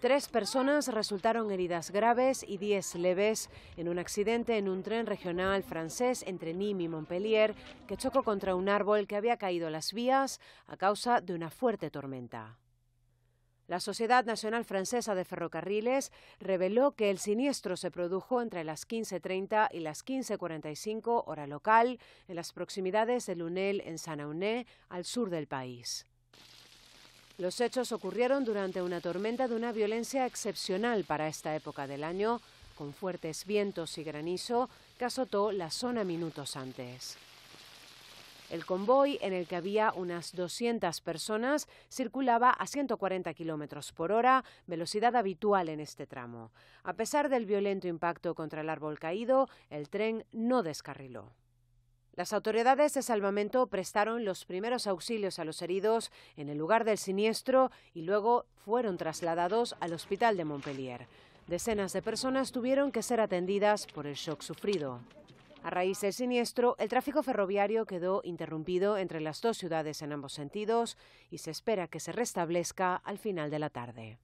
Tres personas resultaron heridas graves y diez leves en un accidente en un tren regional francés entre Nîmes y Montpellier que chocó contra un árbol que había caído las vías a causa de una fuerte tormenta. La Sociedad Nacional Francesa de Ferrocarriles reveló que el siniestro se produjo entre las 15.30 y las 15.45 hora local en las proximidades de Lunel en Saint-Aunay, al sur del país. Los hechos ocurrieron durante una tormenta de una violencia excepcional para esta época del año, con fuertes vientos y granizo que azotó la zona minutos antes. El convoy, en el que había unas 200 personas, circulaba a 140 kilómetros por hora, velocidad habitual en este tramo. A pesar del violento impacto contra el árbol caído, el tren no descarriló. Las autoridades de salvamento prestaron los primeros auxilios a los heridos en el lugar del siniestro y luego fueron trasladados al hospital de Montpellier. Decenas de personas tuvieron que ser atendidas por el shock sufrido. A raíz del siniestro, el tráfico ferroviario quedó interrumpido entre las dos ciudades en ambos sentidos y se espera que se restablezca al final de la tarde.